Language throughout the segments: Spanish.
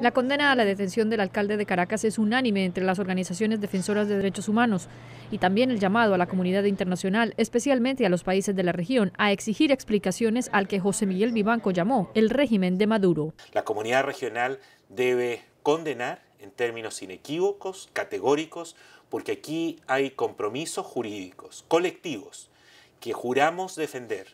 La condena a la detención del alcalde de Caracas es unánime entre las organizaciones defensoras de derechos humanos y también el llamado a la comunidad internacional, especialmente a los países de la región, a exigir explicaciones al que José Miguel Vivanco llamó el régimen de Maduro. La comunidad regional debe condenar en términos inequívocos, categóricos, porque aquí hay compromisos jurídicos, colectivos, que juramos defender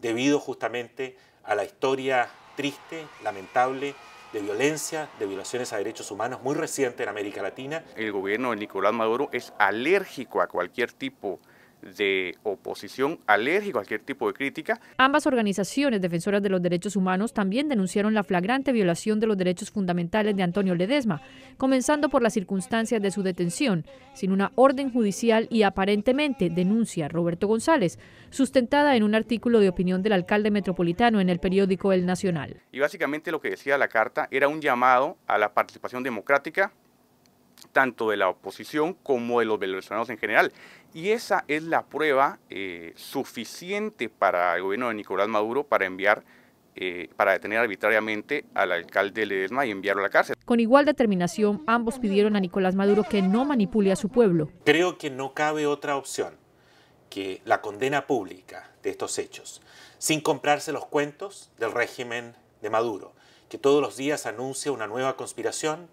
debido justamente a la historia triste, lamentable, de violencia, de violaciones a derechos humanos muy reciente en América Latina. El gobierno de Nicolás Maduro es alérgico a cualquier tipo de de oposición, alérgico a cualquier tipo de crítica. Ambas organizaciones defensoras de los derechos humanos también denunciaron la flagrante violación de los derechos fundamentales de Antonio Ledesma, comenzando por las circunstancias de su detención, sin una orden judicial y aparentemente, denuncia Roberto González, sustentada en un artículo de opinión del alcalde metropolitano en el periódico El Nacional. Y básicamente lo que decía la carta era un llamado a la participación democrática tanto de la oposición como de los venezolanos en general. Y esa es la prueba eh, suficiente para el gobierno de Nicolás Maduro para enviar eh, para detener arbitrariamente al alcalde Ledesma y enviarlo a la cárcel. Con igual determinación, ambos pidieron a Nicolás Maduro que no manipule a su pueblo. Creo que no cabe otra opción que la condena pública de estos hechos, sin comprarse los cuentos del régimen de Maduro, que todos los días anuncia una nueva conspiración,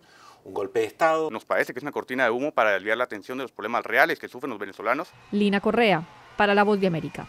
un golpe de Estado. Nos parece que es una cortina de humo para aliviar la atención de los problemas reales que sufren los venezolanos. Lina Correa, para La Voz de América.